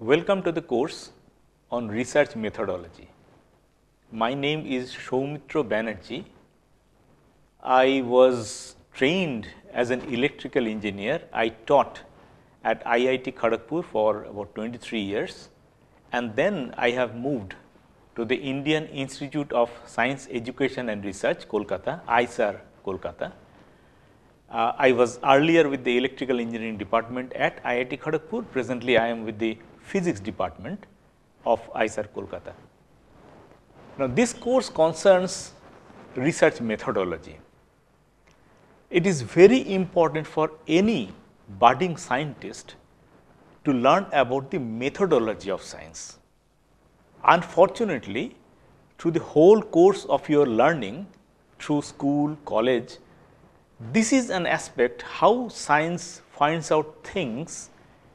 Welcome to the course on research methodology. My name is Soumitra Banerjee. I was trained as an electrical engineer. I taught at IIT Kharagpur for about 23 years and then I have moved to the Indian Institute of Science Education and Research Kolkata, ISAR Kolkata. Uh, I was earlier with the electrical engineering department at IIT Kharagpur. Presently, I am with the physics department of ISAR Kolkata. Now, this course concerns research methodology. It is very important for any budding scientist to learn about the methodology of science. Unfortunately, through the whole course of your learning through school, college, this is an aspect how science finds out things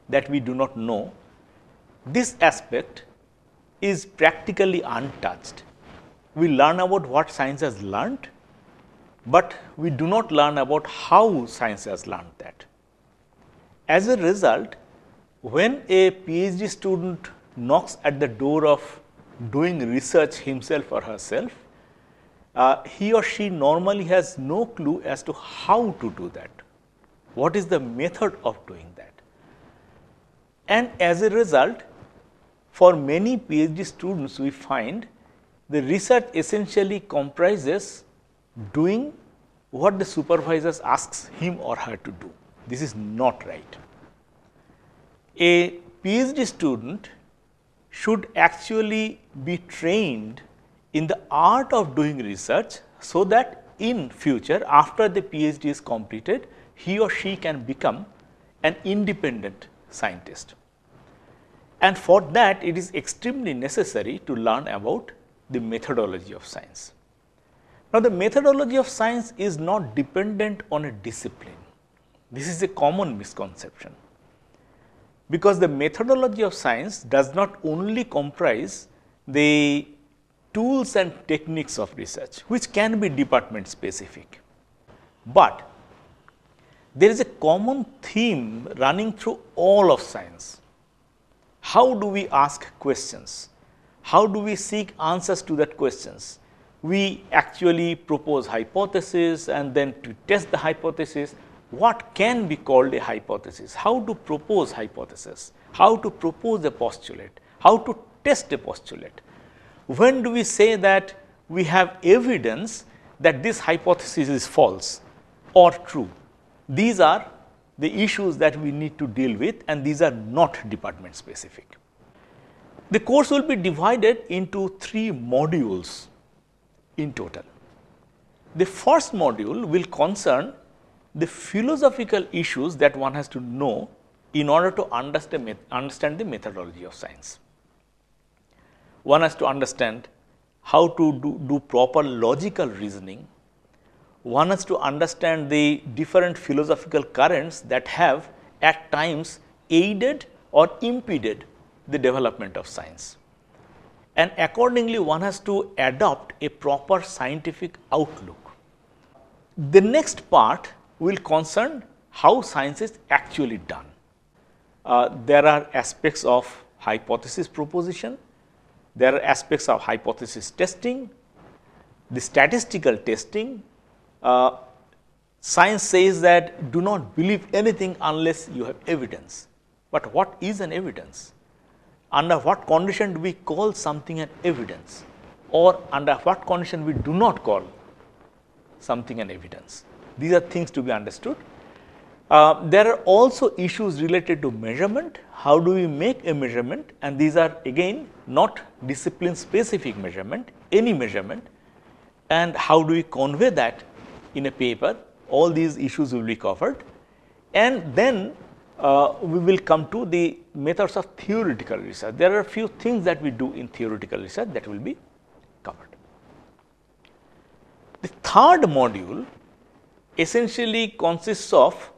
that we do not know this aspect is practically untouched. We learn about what science has learned, but we do not learn about how science has learned that. As a result, when a PhD student knocks at the door of doing research himself or herself, uh, he or she normally has no clue as to how to do that. What is the method of doing that? And as a result, for many PhD students we find the research essentially comprises doing what the supervisor asks him or her to do. This is not right. A PhD student should actually be trained in the art of doing research so that in future after the PhD is completed, he or she can become an independent scientist. And for that it is extremely necessary to learn about the methodology of science. Now, the methodology of science is not dependent on a discipline. This is a common misconception because the methodology of science does not only comprise the tools and techniques of research which can be department specific. But there is a common theme running through all of science how do we ask questions? How do we seek answers to that questions? We actually propose hypotheses and then to test the hypothesis, what can be called a hypothesis? How to propose hypotheses? How to propose a postulate? How to test a postulate? When do we say that we have evidence that this hypothesis is false or true? These are the issues that we need to deal with and these are not department specific. The course will be divided into three modules in total. The first module will concern the philosophical issues that one has to know in order to understand, understand the methodology of science. One has to understand how to do, do proper logical reasoning one has to understand the different philosophical currents that have at times aided or impeded the development of science. And accordingly, one has to adopt a proper scientific outlook. The next part will concern how science is actually done. Uh, there are aspects of hypothesis proposition, there are aspects of hypothesis testing, the statistical testing uh, science says that do not believe anything unless you have evidence. But what is an evidence? Under what condition do we call something an evidence? Or under what condition we do not call something an evidence? These are things to be understood. Uh, there are also issues related to measurement. How do we make a measurement? And these are again not discipline specific measurement, any measurement. And how do we convey that in a paper all these issues will be covered and then uh, we will come to the methods of theoretical research. There are a few things that we do in theoretical research that will be covered. The third module essentially consists of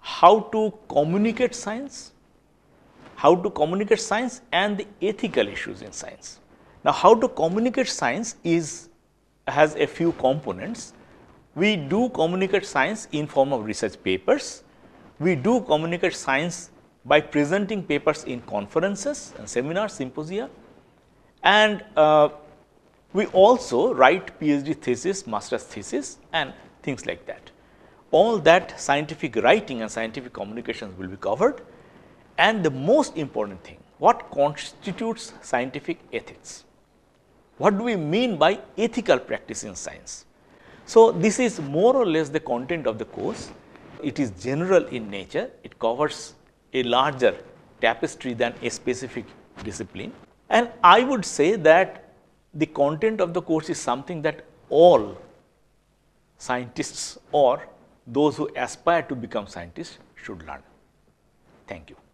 how to communicate science, how to communicate science and the ethical issues in science. Now, how to communicate science is has a few components we do communicate science in form of research papers. We do communicate science by presenting papers in conferences and seminars, symposia. And uh, we also write PhD thesis, master's thesis and things like that. All that scientific writing and scientific communications will be covered. And the most important thing, what constitutes scientific ethics? What do we mean by ethical practice in science? So, this is more or less the content of the course. It is general in nature. It covers a larger tapestry than a specific discipline. And I would say that the content of the course is something that all scientists or those who aspire to become scientists should learn. Thank you.